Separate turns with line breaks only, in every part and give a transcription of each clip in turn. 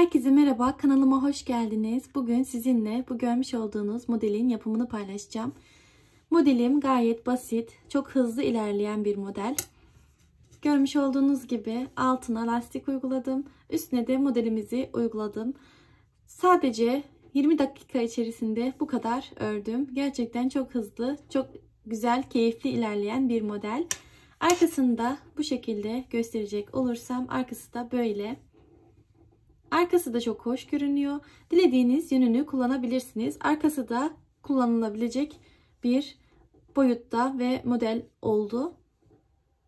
Herkese merhaba, kanalıma hoş geldiniz. Bugün sizinle bu görmüş olduğunuz modelin yapımını paylaşacağım. Modelim gayet basit, çok hızlı ilerleyen bir model. Görmüş olduğunuz gibi altına lastik uyguladım, üstüne de modelimizi uyguladım. Sadece 20 dakika içerisinde bu kadar ördüm. Gerçekten çok hızlı, çok güzel, keyifli ilerleyen bir model. Arkasını da bu şekilde gösterecek olursam arkası da böyle. Arkası da çok hoş görünüyor. Dilediğiniz yönünü kullanabilirsiniz. Arkası da kullanılabilecek bir boyutta ve model oldu.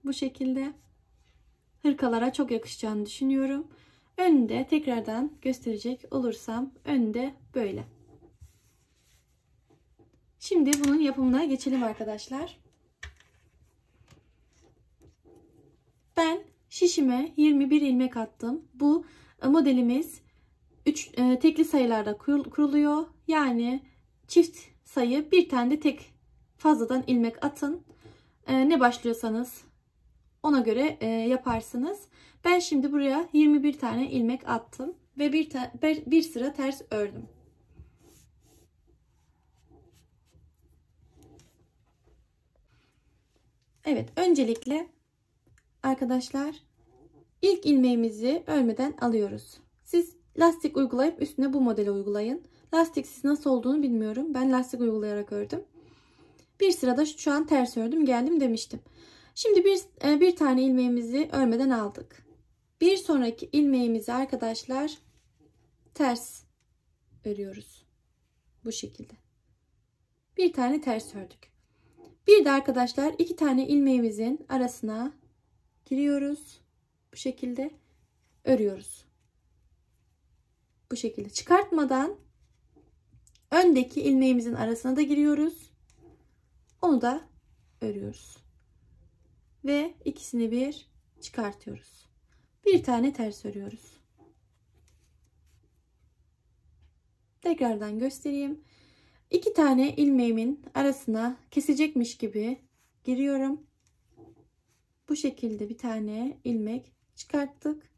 Bu şekilde hırkalara çok yakışacağını düşünüyorum. Önünde tekrardan gösterecek olursam önde böyle. Şimdi bunun yapımına geçelim arkadaşlar. Ben şişime 21 ilmek attım. Bu modelimiz 3 e, tekli sayılarda kuruluyor. Yani çift sayı bir tane de tek fazladan ilmek atın. E, ne başlıyorsanız ona göre e, yaparsınız. Ben şimdi buraya 21 tane ilmek attım ve bir, bir sıra ters ördüm. Evet öncelikle arkadaşlar İlk ilmeğimizi örmeden alıyoruz. Siz lastik uygulayıp üstüne bu modeli uygulayın. Lastiksiz nasıl olduğunu bilmiyorum. Ben lastik uygulayarak ördüm. Bir sırada şu an ters ördüm geldim demiştim. Şimdi bir, e, bir tane ilmeğimizi örmeden aldık. Bir sonraki ilmeğimizi arkadaşlar ters örüyoruz. Bu şekilde. Bir tane ters ördük. Bir de arkadaşlar iki tane ilmeğimizin arasına giriyoruz bu şekilde örüyoruz. Bu şekilde çıkartmadan öndeki ilmeğimizin arasına da giriyoruz. Onu da örüyoruz. Ve ikisini bir çıkartıyoruz. Bir tane ters örüyoruz. Tekrardan göstereyim. İki tane ilmeğimin arasına kesecekmiş gibi giriyorum. Bu şekilde bir tane ilmek çıkarttık.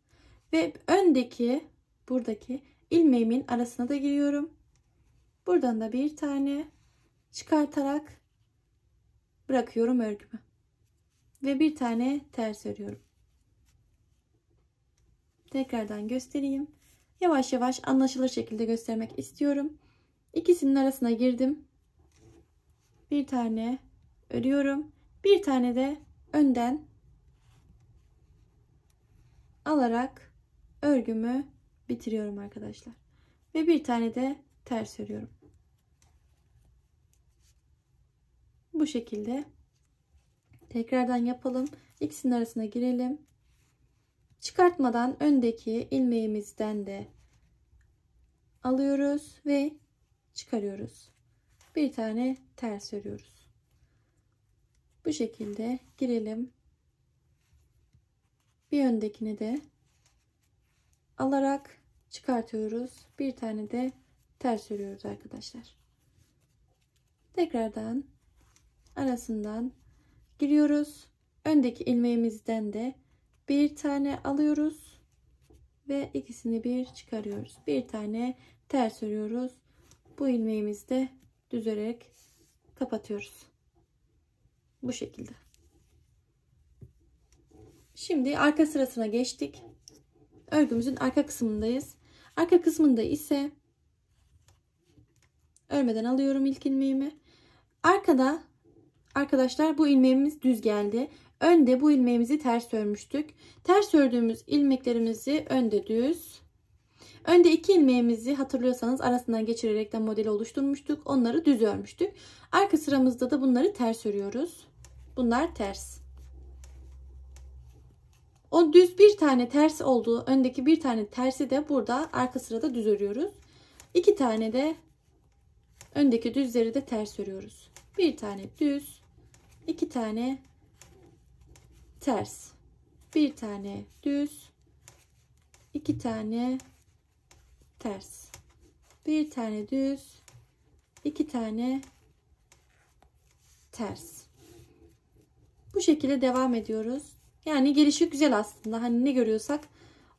Ve öndeki buradaki ilmeğimin arasına da giriyorum. Buradan da bir tane çıkartarak bırakıyorum örgümü. Ve bir tane ters örüyorum. Tekrardan göstereyim. Yavaş yavaş anlaşılır şekilde göstermek istiyorum. İkisinin arasına girdim. Bir tane örüyorum. Bir tane de önden alarak örgümü bitiriyorum arkadaşlar. Ve bir tane de ters örüyorum. Bu şekilde tekrardan yapalım. İkisinin arasına girelim. Çıkartmadan öndeki ilmeğimizden de alıyoruz ve çıkarıyoruz. Bir tane ters örüyoruz. Bu şekilde girelim. Bir yöndekini de alarak çıkartıyoruz. Bir tane de ters örüyoruz arkadaşlar. Tekrardan arasından giriyoruz. Öndeki ilmeğimizden de bir tane alıyoruz ve ikisini bir çıkarıyoruz. Bir tane ters örüyoruz. Bu ilmeğimizi de düzerek kapatıyoruz. Bu şekilde. Şimdi arka sırasına geçtik. Örgümüzün arka kısmındayız. Arka kısmında ise örmeden alıyorum ilk ilmeğimi. Arkada arkadaşlar bu ilmeğimiz düz geldi. Önde bu ilmeğimizi ters örmüştük. Ters ördüğümüz ilmeklerimizi önde düz. Önde iki ilmeğimizi hatırlıyorsanız arasından geçirerek de modeli oluşturmuştuk. Onları düz örmüştük. Arka sıramızda da bunları ters örüyoruz. Bunlar ters. O düz bir tane ters olduğu öndeki bir tane tersi de burada arka sırada düz örüyoruz. İki tane de öndeki düzleri de ters örüyoruz. Bir tane düz, iki tane ters. Bir tane düz, iki tane ters. Bir tane düz, iki tane ters. Bu şekilde devam ediyoruz. Yani gelişi güzel aslında. Hani ne görüyorsak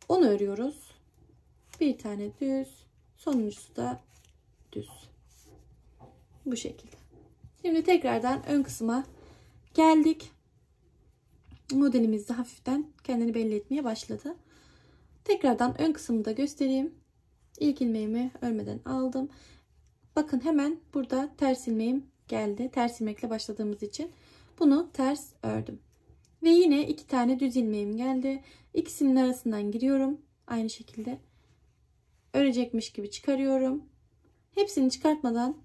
onu örüyoruz. Bir tane düz. Sonuncusu da düz. Bu şekilde. Şimdi tekrardan ön kısma geldik. Modelimiz de hafiften kendini belli etmeye başladı. Tekrardan ön kısmı da göstereyim. İlk ilmeğimi örmeden aldım. Bakın hemen burada ters ilmeğim geldi. Ters ilmekle başladığımız için bunu ters ördüm. Ve yine iki tane düz ilmeğim geldi. İkisinin arasından giriyorum. Aynı şekilde örecekmiş gibi çıkarıyorum. Hepsini çıkartmadan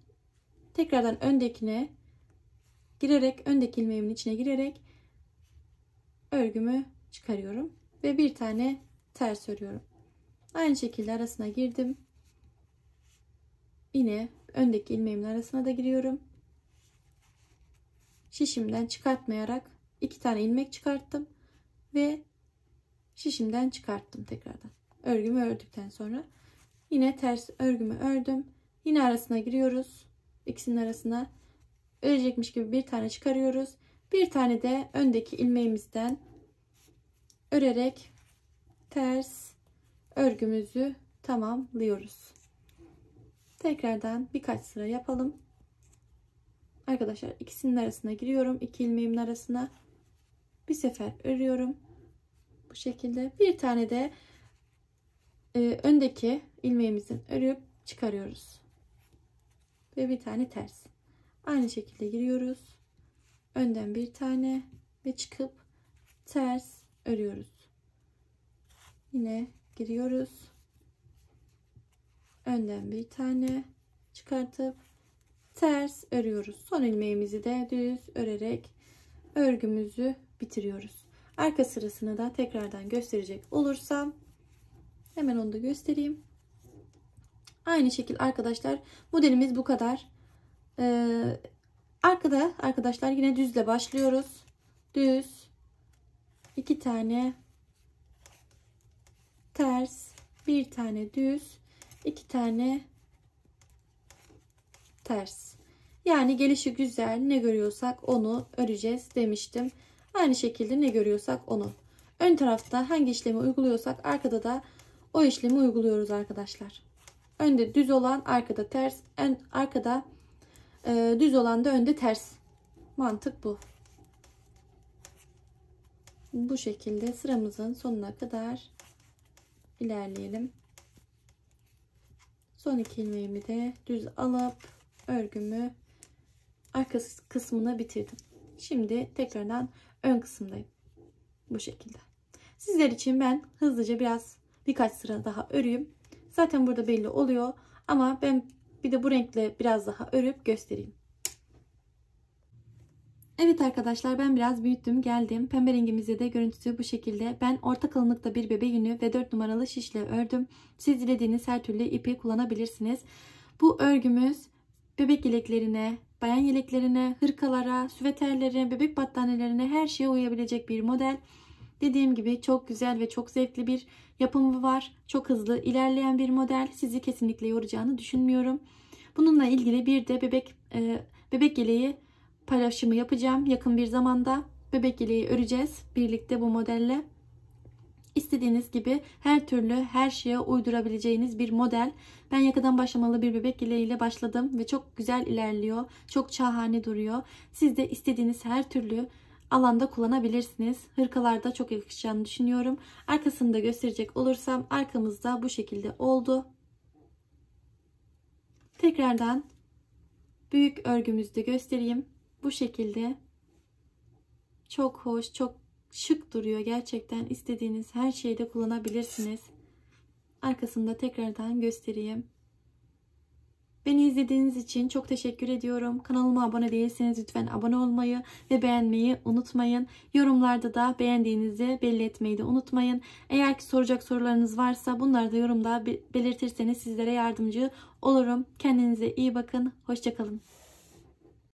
tekrardan öndekine girerek öndeki ilmeğimin içine girerek örgümü çıkarıyorum ve bir tane ters örüyorum. Aynı şekilde arasına girdim. Yine öndeki ilmeğimin arasına da giriyorum. Şişimden çıkartmayarak iki tane ilmek çıkarttım ve şişimden çıkarttım tekrardan. Örgümü ördükten sonra yine ters örgümü ördüm. Yine arasına giriyoruz. İkisinin arasına örecekmiş gibi bir tane çıkarıyoruz. Bir tane de öndeki ilmeğimizden örerek ters örgümüzü tamamlıyoruz. Tekrardan birkaç sıra yapalım. Arkadaşlar ikisinin arasına giriyorum. iki ilmeğimin arasına bir sefer örüyorum. Bu şekilde bir tane de e, öndeki ilmeğimizin örüp çıkarıyoruz. Ve bir tane ters. Aynı şekilde giriyoruz. Önden bir tane ve çıkıp ters örüyoruz. Yine giriyoruz. Önden bir tane çıkartıp ters örüyoruz. Son ilmeğimizi de düz örerek örgümüzü bitiriyoruz. Arka sırasını da tekrardan gösterecek olursam hemen onu da göstereyim. Aynı şekilde arkadaşlar modelimiz bu kadar. Ee, arkada arkadaşlar yine düzle başlıyoruz. Düz iki tane ters bir tane düz iki tane ters. Yani gelişi güzel ne görüyorsak onu öreceğiz demiştim. Aynı şekilde ne görüyorsak onu. Ön tarafta hangi işlemi uyguluyorsak arkada da o işlemi uyguluyoruz arkadaşlar. Önde düz olan arkada ters. ön arkada e, düz olan da önde ters. Mantık bu. Bu şekilde sıramızın sonuna kadar ilerleyelim. Son iki ilmeğimi de düz alıp örgümü arka kısmına bitirdim. Şimdi tekrardan ön kısımdayım. Bu şekilde. Sizler için ben hızlıca biraz birkaç sıra daha örüyüm. Zaten burada belli oluyor. Ama ben bir de bu renkle biraz daha örüp göstereyim. Evet arkadaşlar ben biraz büyüttüm geldim. Pembe rengimizde de görüntüsü bu şekilde. Ben orta kalınlıkta bir bebe yünü ve 4 numaralı şişle ördüm. Siz dilediğiniz her türlü ipi kullanabilirsiniz. Bu örgümüz bebek yeleklerine, bayan yeleklerine, hırkalara, süveterlere, bebek battaniyelerine her şeye uyabilecek bir model. Dediğim gibi çok güzel ve çok zevkli bir yapımı var. Çok hızlı ilerleyen bir model. Sizi kesinlikle yoracağını düşünmüyorum. Bununla ilgili bir de bebek e, bebek yeleği paylaşımı yapacağım yakın bir zamanda. Bebek yeleği öreceğiz birlikte bu modelle. İstediğiniz gibi her türlü her şeye uydurabileceğiniz bir model. Ben yakadan başlamalı bir bebek ile başladım ve çok güzel ilerliyor. Çok çahane duruyor. Siz de istediğiniz her türlü alanda kullanabilirsiniz. Hırkalarda çok yakışacağını düşünüyorum. Arkasını da gösterecek olursam arkamızda bu şekilde oldu. Tekrardan büyük örgümüzü de göstereyim. Bu şekilde çok hoş, çok şık duruyor. Gerçekten istediğiniz her şeyde kullanabilirsiniz. Arkasında tekrardan göstereyim. Beni izlediğiniz için çok teşekkür ediyorum. Kanalıma abone değilseniz lütfen abone olmayı ve beğenmeyi unutmayın. Yorumlarda da beğendiğinizi belli etmeyi de unutmayın. Eğer ki soracak sorularınız varsa bunları da yorumda belirtirseniz sizlere yardımcı olurum. Kendinize iyi bakın. Hoşçakalın.